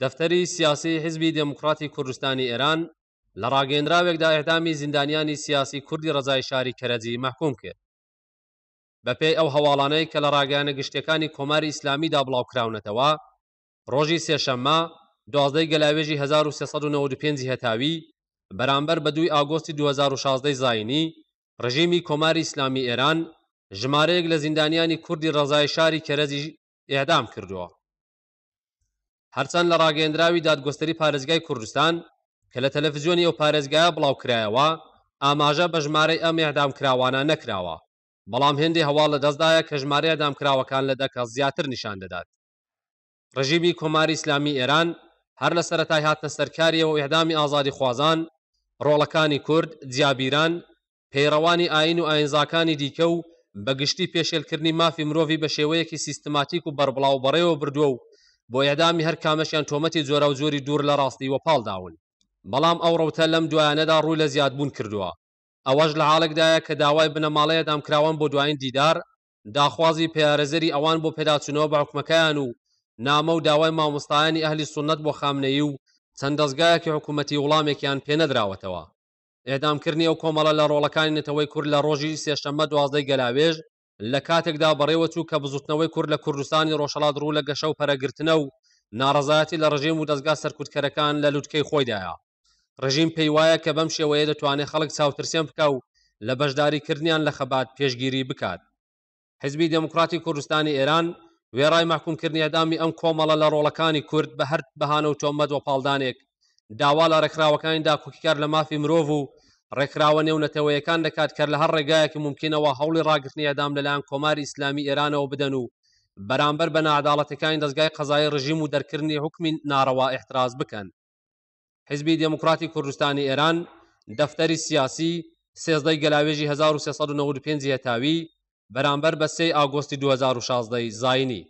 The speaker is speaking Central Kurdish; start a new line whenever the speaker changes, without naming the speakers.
دەفتەری سیاسی حزبی دموکراتی کوردستانی ئێران لە ڕاگەندراوێکدا ئەهدامی زیندانیانی سیاسی کوردی ڕزای شاری کەرەجی مەحکوم کرد بەپێی ئەو هەواڵانەی کە لە ڕاگەانە گشتەکانی کۆماری ئیسلامیدا بڵاوکراونەتەوە ڕۆژی سێشەممە دوازدەی گەلاوێژی 1395 هەتاوی بەرامبەر بە دوی ئاگۆستی 2016 زاینی ڕژیمی کۆماری ئیسلامی ئێران ژمارەیەک لە زیندانیانی کوردی ڕزای شاری کەرەزی ئێدام کردووە هەرچەند لە ڕاگەندراوی دادگۆستری پارێزگای کوردستان کە لە تەلەڤزیۆنی ئەو پارێزگایە بڵاوکرایەوە ئاماژە بە ژمارەی ئەم یاهدامکراوانە نەکراوە بەڵام هێندی هەواڵ لە دەستدایە کە ژمارەیە دامکراوەکان لە دەکە زیاتر نیشان دەدات ڕژیمی کۆماری ئسلامی ئێران هەر لە سەرەتای هاتنە سەرکاریەوە یهدامی ئازادی خوازان ڕۆڵەکانی کورد جیابیران پەیڕەوانی ئاین و ئاینزاکانی دیکە و بەگشتی پێشێلکردنی مافی مرۆڤی بە شێوەیەکی سیستماتیک و بەربڵاو بەڕێەوە بردووە و بۆ یادامی هەر کامەشیان تۆمەتی زۆرە و زۆری دوور لە ڕاستی وە پاڵداون بەڵام ئەو ڕوتە لەم دوایانەدا ڕوو لە زیادبوون کردووە ئەوەش لە حالڵێکدایە کە داوای بنەماڵەیە دامکراوان بۆ دوایین دیدار داخوازی پارێزەری ئەوان بۆ پێداچنەوە بە حکومەکەیان و نامە و داوای مامۆستایانی ئەهلی سنت بۆ خامنەیی و چەند دەستگایەکی حکوومەتی وڵامێکیان پێنەدراوەتەوە ئێدامکردنی ئەو کۆمەڵە لە ڕۆڵەکانی نەتەوەی کورد لە ڕۆژی سێشەمە دوازدەی گەلاوێژ لە کاتێکدا بەڕێوە چوو کە بزوتنەوەی کورد لە کوردستانی ڕۆژەڵات ڕوو لە گەشە و پەرەگرتنە و ناڕزایەتی لە ڕژیم و دەستگا سەرکوتکەرەکان لە لووتکەی خۆیدایە ڕژیم پێی وایە کە بەم شێوەیە دەتوانێت خەڵک چاوترسێن بکە و لە بەشداریکردیان لە خەبات پێشگیری بکات حزبی دموکراتی کوردستانی ئێران وێڕای ماکومکردنی ئەدامی ئەم کۆمەڵە لە ڕۆڵەکانی کورد بە هەر بەهانە و تۆمەد وە پاڵدانێک داوا لە ڕێکخراوەکانی داکوکیکار لە مافی مرۆڤ و ڕێکراوە نێونەتەوەیەکان دەکات کە لە هەر ڕێگایەکی ممکنەوە هەوڵی ڕاگررتنی ئەدام لەلایەن کۆماری ئیسلامی ئێرانەوە بدەن و بەرامبەر بە ناداڵەتەکانی دەستگای قەزای ڕژیم و دەرکردنی حکمی ناڕەوا احتراز بکەن حزبی دموکراتی کوردستانی ئێران دەفتەری سیاسی سێزدەی گەلاوێژی 1995 هێتاوی بەرامبەر بە سێ ئاگۆستی 2016 زاینی